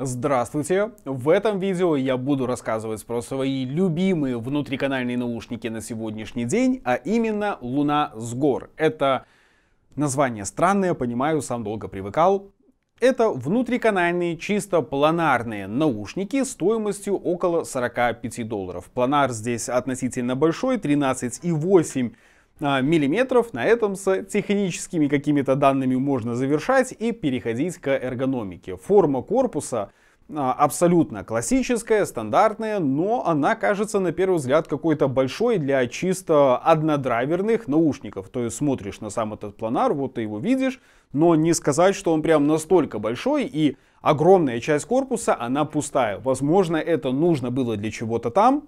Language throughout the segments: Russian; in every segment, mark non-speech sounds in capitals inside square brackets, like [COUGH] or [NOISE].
Здравствуйте! В этом видео я буду рассказывать про свои любимые внутриканальные наушники на сегодняшний день, а именно Луна с гор. Это название странное, понимаю, сам долго привыкал. Это внутриканальные, чисто планарные наушники стоимостью около 45 долларов. Планар здесь относительно большой, 13,8 а, миллиметров. На этом с техническими какими-то данными можно завершать и переходить к эргономике. Форма корпуса а, абсолютно классическая, стандартная, но она кажется на первый взгляд какой-то большой для чисто однодрайверных наушников. То есть смотришь на сам этот планар, вот ты его видишь, но не сказать, что он прям настолько большой и огромная часть корпуса, она пустая. Возможно, это нужно было для чего-то там,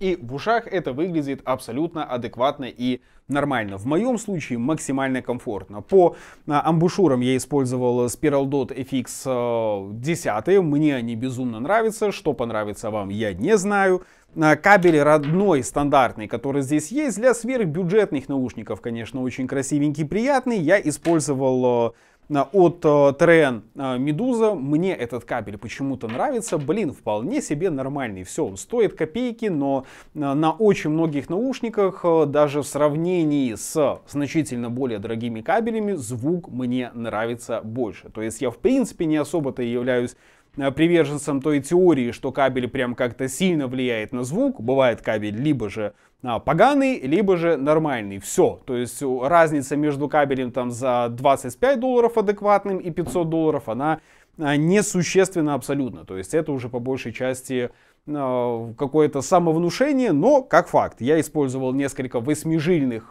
и в ушах это выглядит абсолютно адекватно и нормально. В моем случае максимально комфортно. По а, амбушюрам я использовал Spiral Dot FX 10. Э, Мне они безумно нравятся. Что понравится вам, я не знаю. А, кабель родной, стандартный, который здесь есть, для сверхбюджетных наушников, конечно, очень красивенький, приятный. Я использовал э, а, от э, ТРН а, Медуза. Мне этот кабель почему-то нравится. Блин, вполне себе нормальный. Все, стоит копейки, но э, на очень многих наушниках, э, даже в сравнении с значительно более дорогими кабелями, звук мне нравится больше. То есть я в принципе не особо-то являюсь приверженцем той теории, что кабель прям как-то сильно влияет на звук. Бывает кабель либо же а, поганый, либо же нормальный. Все. То есть разница между кабелем там за 25 долларов адекватным и 500 долларов, она а, несущественно абсолютно. То есть это уже по большей части а, какое-то самовнушение, но как факт. Я использовал несколько восьмижильных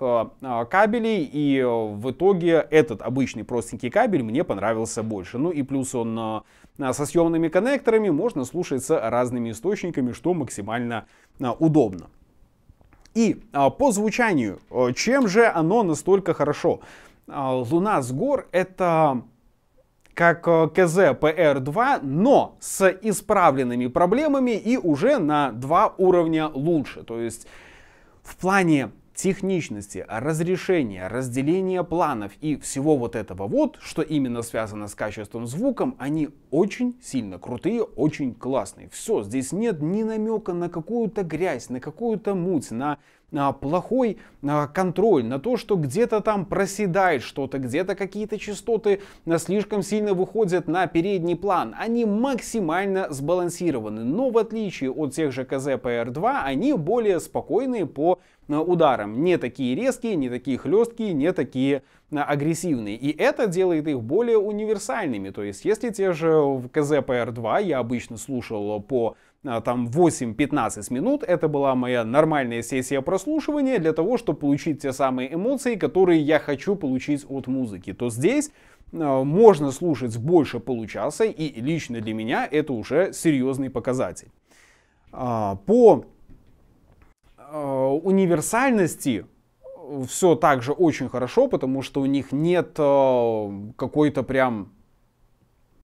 кабелей, и в итоге этот обычный простенький кабель мне понравился больше. Ну и плюс он со съемными коннекторами, можно слушать с разными источниками, что максимально удобно. И а, по звучанию, э, чем же оно настолько хорошо? А, Луна с гор это как э, КЗПР PR2, но с исправленными проблемами и уже на два уровня лучше. То есть в плане техничности, разрешения, разделения планов и всего вот этого вот, что именно связано с качеством звуком, они очень сильно крутые, очень классные. Все, здесь нет ни намека на какую-то грязь, на какую-то муть, на плохой контроль, на то, что где-то там проседает что-то, где-то какие-то частоты э, слишком сильно выходят на передний план. Они максимально сбалансированы, но в отличие от тех же КЗ PR2, они более спокойные по Э, ударом. Не такие резкие, не такие хлесткие, не такие э, агрессивные. И это делает их более универсальными. То есть, если те же в КЗПР-2 я обычно слушал по э, там 8-15 минут, это была моя нормальная сессия прослушивания для того, чтобы получить те самые эмоции, которые я хочу получить от музыки, то здесь можно слушать больше получаса, и лично для меня это уже серьезный показатель. А, по Э, универсальности все также очень хорошо, потому что у них нет э, какой-то прям э,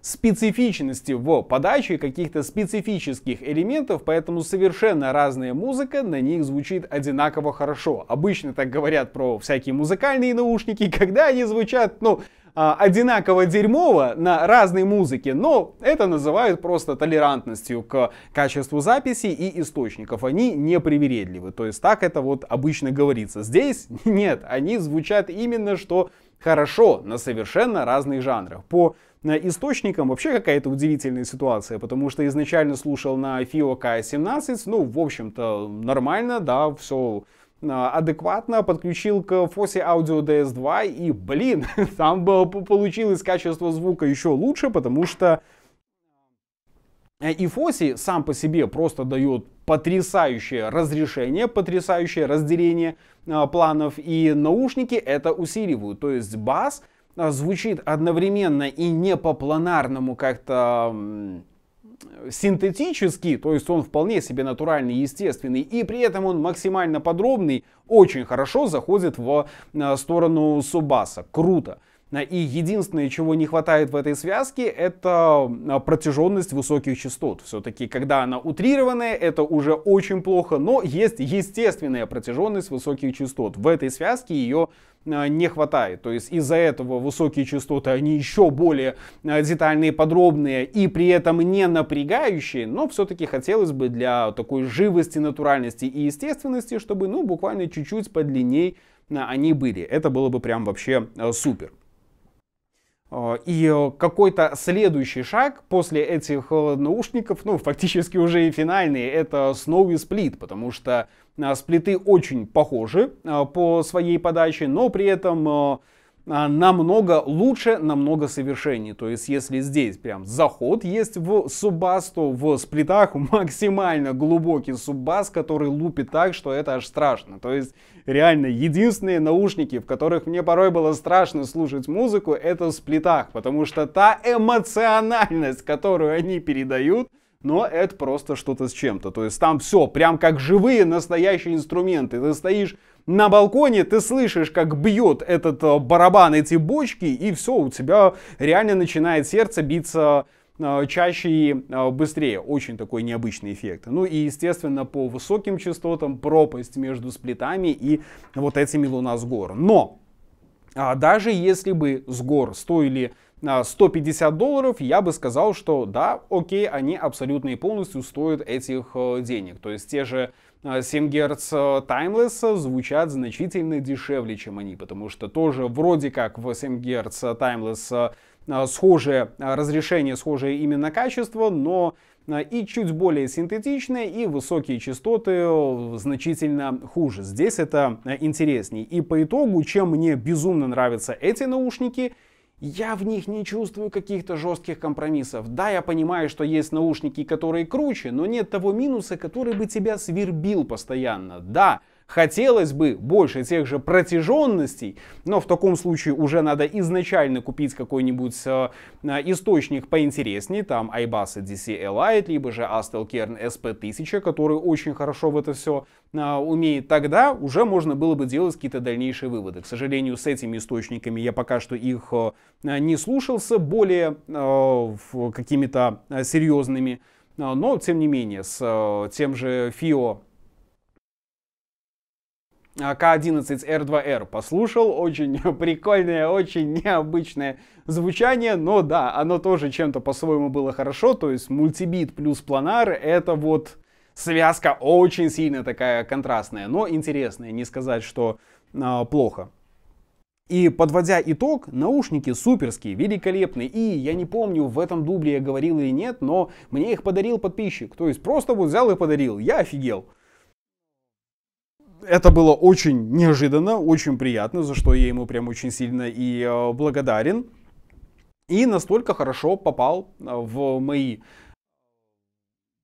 специфичности в подаче каких-то специфических элементов, поэтому совершенно разная музыка на них звучит одинаково хорошо. Обычно так говорят про всякие музыкальные наушники, [LAUGHS] когда они звучат, ну, а, одинаково дерьмово на разной музыке, но это называют просто толерантностью к качеству записи и источников. Они не привередливы, то есть так это вот обычно говорится. Здесь [LAUGHS] нет, они звучат именно что хорошо на совершенно разных жанрах. По э, источникам вообще какая-то удивительная ситуация, потому что изначально слушал на FIO K17, ну, в общем-то, нормально, да, все а, адекватно подключил к FOSI Audio DS2 и, блин, [LAUGHS] там получилось качество звука еще лучше, потому что э, и FOSI сам по себе просто дает потрясающее разрешение, потрясающее разделение а, планов, и наушники это усиливают. То есть бас а, звучит одновременно и не по планарному как-то синтетический, то есть он вполне себе натуральный, естественный, и при этом он максимально подробный, очень хорошо заходит в э, сторону Субаса. Круто. И единственное, чего не хватает в этой связке, это а, протяженность высоких частот. Все-таки, когда она утрированная, это уже очень плохо, но есть естественная протяженность высоких частот. В этой связке ее а, не хватает. То есть из-за этого высокие частоты, они еще более а, детальные, подробные и при этом не напрягающие, но все-таки хотелось бы для такой живости, натуральности и естественности, чтобы ну буквально чуть-чуть подлинней они были. Это было бы прям вообще супер. Э, и э, какой-то следующий шаг после этих э, наушников, ну, фактически уже и финальный, это Snowy Split, потому что сплиты очень похожи по своей подаче, но при этом а, намного лучше, намного совершеннее. То есть, если здесь прям заход есть в суббас, то в сплитах [LAUGHS] максимально глубокий суббас, который лупит так, что это аж страшно. То есть, реально, единственные наушники, в которых мне порой было страшно слушать музыку, это в сплитах, потому что та эмоциональность, которую они передают, но это просто что-то с чем-то. То есть там все прям как живые настоящие инструменты. Ты стоишь на балконе, ты слышишь, как бьет этот э, барабан эти бочки, и все, у тебя реально начинает сердце биться э, чаще и э, быстрее. Очень такой необычный эффект. Ну и, естественно, по высоким частотам пропасть между сплитами и вот этими луна с гор. Но а даже если бы с гор стоили 150 долларов, я бы сказал, что да, окей, они абсолютно и полностью стоят этих э, денег. То есть те же 7 э, Гц э, Timeless звучат значительно дешевле, чем они, потому что тоже вроде как в 7 Гц Timeless схожее разрешение, схожее именно качество, но и чуть более синтетичные, и высокие частоты значительно хуже. Здесь это интереснее. И по итогу, чем мне безумно нравятся эти наушники, я в них не чувствую каких-то жестких компромиссов. Да, я понимаю, что есть наушники, которые круче, но нет того минуса, который бы тебя свербил постоянно. Да, Хотелось бы больше тех же протяженностей, но в таком случае уже надо изначально купить какой-нибудь э, э источник поинтереснее, там iBus DC Elite, либо же Astel Kern SP1000, который очень хорошо в это все э, умеет, тогда уже можно было бы делать какие-то дальнейшие выводы. К сожалению, с этими источниками я пока что их э, э не слушался более э, какими-то э, серьезными но, тем не менее, с тем же FIO а, К11R2R послушал. Очень [LAUGHS] прикольное, очень необычное звучание. Но да, оно тоже чем-то по-своему было хорошо. То есть мультибит плюс планар — это вот связка очень сильно такая контрастная, но интересная. Не сказать, что э, плохо. И подводя итог, наушники суперские, великолепные. И я не помню, в этом дубле я говорил или нет, но мне их подарил подписчик. То есть просто вот взял и подарил. Я офигел это было очень неожиданно, очень приятно, за что я ему прям очень сильно и э, благодарен. И настолько хорошо попал э, в мои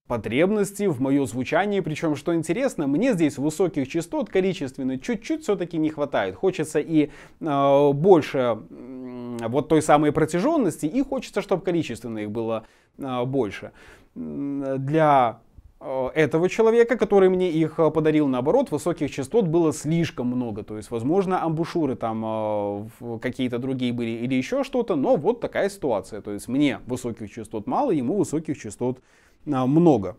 потребности, в мое звучание. Причем, что интересно, мне здесь высоких частот количественных чуть-чуть все-таки не хватает. Хочется и э, больше э, вот той самой протяженности, и хочется, чтобы количественных было э, больше. Для Э, этого человека, который мне их э, подарил, наоборот, высоких частот было слишком много. То есть, возможно, амбушюры там э, какие-то другие были или еще что-то, но вот такая ситуация. То есть, мне высоких частот мало, ему высоких частот а, много.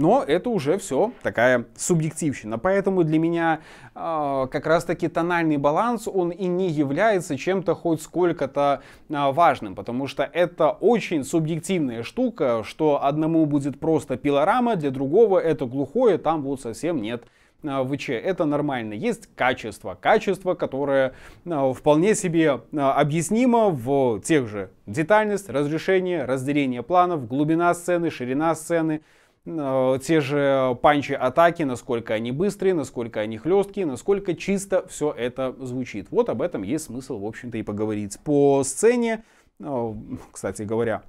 Но это уже все такая субъективщина. Поэтому для меня э, как раз-таки тональный баланс, он и не является чем-то хоть сколько-то э, важным, потому что это очень субъективная штука, что одному будет просто пилорама, для другого это глухое, там вот совсем нет а, ВЧ. Это нормально. Есть качество. Качество, которое вполне себе объяснимо в тех же детальность, разрешение, разделение планов, глубина сцены, ширина сцены – Э, те же панчи-атаки, насколько они быстрые, насколько они хлесткие, насколько чисто все это звучит. Вот об этом есть смысл, в общем-то, и поговорить. По сцене, э, кстати говоря,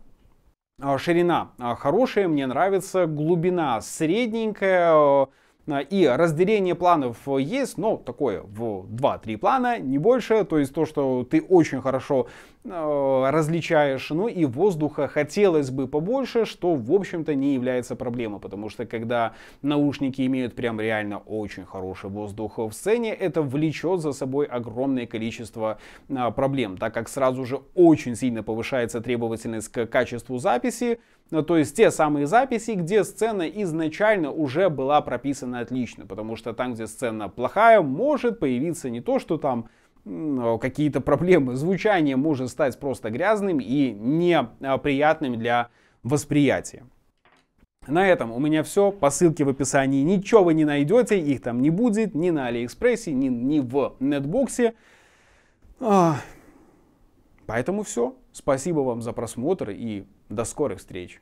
э, ширина хорошая, мне нравится, глубина средненькая, а, и разделение планов есть, но такое в 2-3 плана, не больше. То есть то, что ты очень хорошо э, различаешь. Ну и воздуха хотелось бы побольше, что в общем-то не является проблемой. Потому что когда наушники имеют прям реально очень хороший воздух в сцене, это влечет за собой огромное количество э, проблем. Так как сразу же очень сильно повышается требовательность к качеству записи. Ну, то есть те самые записи, где сцена изначально уже была прописана отлично, потому что там, где сцена плохая, может появиться не то, что там а, какие-то проблемы, звучание может стать просто грязным и неприятным для восприятия. На этом у меня все. По ссылке в описании ничего вы не найдете, их там не будет ни на Алиэкспрессе, ни, ни в нетбоксе. А, поэтому все. Спасибо вам за просмотр и до скорых встреч!